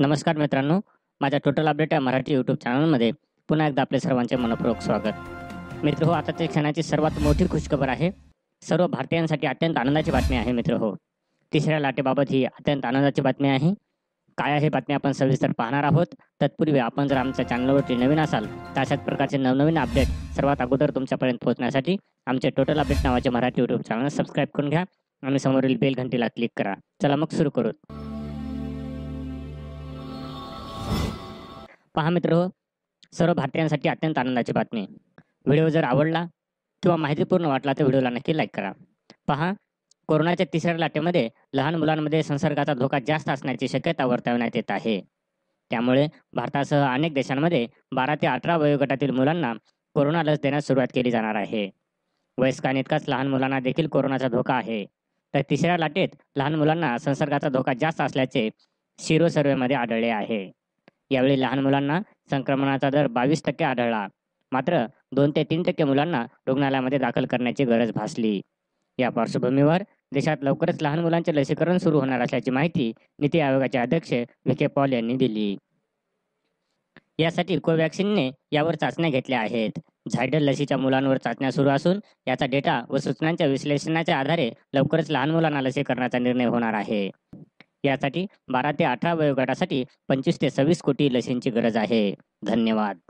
नमस्कार मित्रांनो माझ्या टोटल अपडेट या मराठी यूट्यूब चॅनलमध्ये पुन्हा एकदा आपले सर्वांचे मनपूर्वक स्वागत मित्र हो आताच्या क्षणाची सर्वात मोठी खुशखबर आहे सर्व भारतीयांसाठी अत्यंत आनंदाची बातमी आहे मित्र हो तिसऱ्या लाटेबाबत ही अत्यंत आनंदाची बातमी आहे काय आहे बातमी आपण सविस्तर पाहणार आहोत तत्पूर्वी आपण जर आमच्या चॅनलवरती नवीन असाल तर अशाच प्रकारचे नवनवीन अपडेट सर्वात अगोदर तुमच्यापर्यंत पोहोचण्यासाठी आमचे टोटल अपडेट नावाचे मराठी यूट्यूब चॅनल सबस्क्राईब करून घ्या आणि समोरील बेल घंटीला क्लिक करा चला मग सुरू करू पहा मित्र हो सर्व भारतीयांसाठी अत्यंत आनंदाची बातमी व्हिडिओ जर आवडला किंवा माहितीपूर्ण वाटला तर व्हिडिओला नक्की लाईक करा पहा कोरोनाच्या तिसऱ्या लाटेमध्ये लहान मुलांमध्ये संसर्गाचा धोका जास्त असण्याची शक्यता वर्तवण्यात येत आहे त्यामुळे भारतासह अनेक देशांमध्ये बारा ते अठरा वयोगटातील मुलांना कोरोना लस देण्यास सुरुवात केली जाणार आहे इतकाच लहान मुलांना देखील कोरोनाचा धोका आहे तर तिसऱ्या लाटेत लहान मुलांना संसर्गाचा धोका जास्त असल्याचे शिरो सर्वेमध्ये आढळले आहे यावेळी लहान मुलांना संक्रमणाचा दर बावीस टक्के आढळला मात्र दोन ते तीन टक्के मुलांना रुग्णालयामध्ये दाखल करण्याची गरज भासली या पार्श्वभूमीवर देशात लवकरच लहान मुलांचे लसीकरण सुरू होणार असल्याची माहिती नीती आयोगाचे अध्यक्ष के पॉल यांनी दिली यासाठी कोवॅक्सिनने यावर चाचण्या घेतल्या आहेत झायडल लसीच्या मुलांवर चाचण्या सुरू असून याचा डेटा व सूचनांच्या विश्लेषणाच्या आधारे लवकरच लहान मुलांना लसीकरणाचा निर्णय होणार आहे यासाठी बारा ते अठरा वयोगटासाठी पंचवीस ते सव्वीस कोटी लसींची गरज आहे धन्यवाद